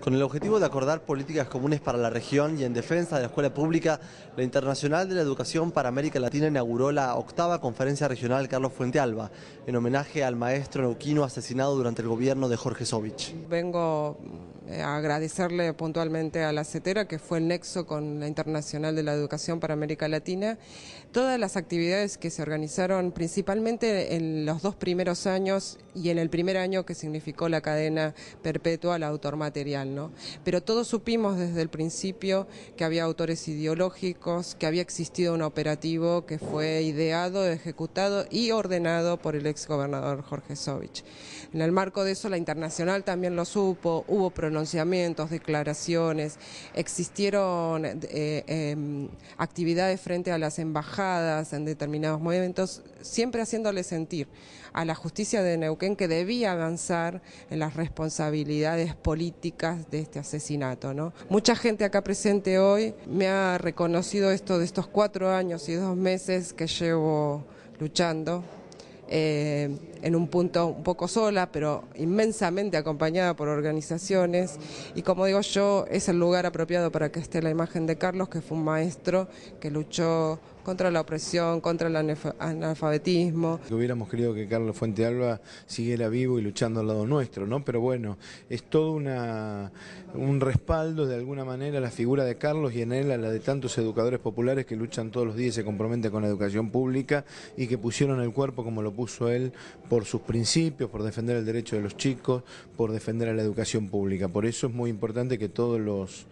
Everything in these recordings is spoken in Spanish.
Con el objetivo de acordar políticas comunes para la región y en defensa de la escuela pública, la Internacional de la Educación para América Latina inauguró la octava conferencia regional Carlos Alba, en homenaje al maestro neuquino asesinado durante el gobierno de Jorge Sovich. Vengo eh, agradecerle puntualmente a la CETERA, que fue el nexo con la Internacional de la Educación para América Latina, todas las actividades que se organizaron principalmente en los dos primeros años y en el primer año que significó la cadena perpetua al autor material. ¿no? Pero todos supimos desde el principio que había autores ideológicos, que había existido un operativo que fue ideado, ejecutado y ordenado por el exgobernador Jorge Sovich. En el marco de eso, la Internacional también lo supo, hubo declaraciones, existieron eh, em, actividades frente a las embajadas en determinados momentos, siempre haciéndole sentir a la justicia de Neuquén que debía avanzar en las responsabilidades políticas de este asesinato. Mucha gente acá presente hoy me ha reconocido esto de estos cuatro años y dos meses que llevo luchando eh, en un punto un poco sola, pero inmensamente acompañada por organizaciones. Y como digo yo, es el lugar apropiado para que esté la imagen de Carlos, que fue un maestro que luchó contra la opresión, contra el analfabetismo. Hubiéramos querido que Carlos Fuente Alba siguiera vivo y luchando al lado nuestro, ¿no? Pero bueno, es todo una, un respaldo de alguna manera a la figura de Carlos y en él a la de tantos educadores populares que luchan todos los días y se comprometen con la educación pública y que pusieron el cuerpo como lo puso él por sus principios, por defender el derecho de los chicos, por defender a la educación pública. Por eso es muy importante que todos los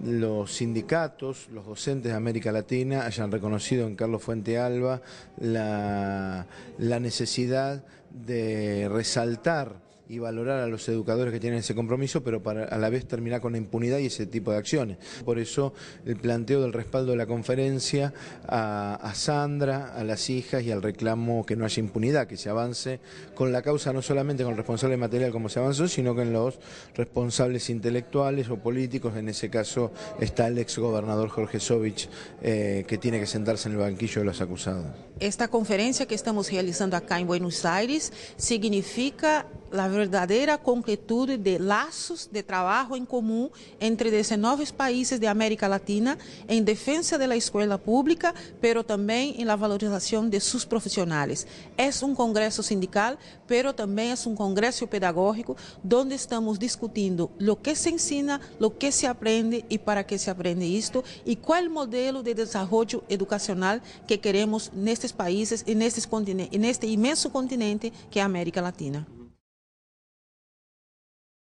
los sindicatos, los docentes de América Latina hayan reconocido en Carlos Fuente Alba la, la necesidad de resaltar y valorar a los educadores que tienen ese compromiso, pero para, a la vez terminar con la impunidad y ese tipo de acciones. Por eso el planteo del respaldo de la conferencia a, Sandra, a las hijas y al reclamo que no haya impunidad, que se avance con la causa no solamente con el responsable material como se avanzó, sino que en los responsables intelectuales o políticos, en ese caso está el exgobernador Jorge Sovich, eh, que tiene que sentarse en el banquillo de los acusados. Esta conferencia que estamos realizando acá en Buenos Aires significa a verdadeira concretude de laços de trabalho em comum entre 19 países de América Latina em defesa da escola pública, pero também em la valorização de sus profesionales. Es un congreso sindical, pero también es un congreso pedagógico donde estamos discutiendo lo que se ensina, lo que se aprende y para qué se aprende esto y cuál modelo de desarrollo educacional que queremos nestes países, e neste imenso inmenso continente que a América Latina.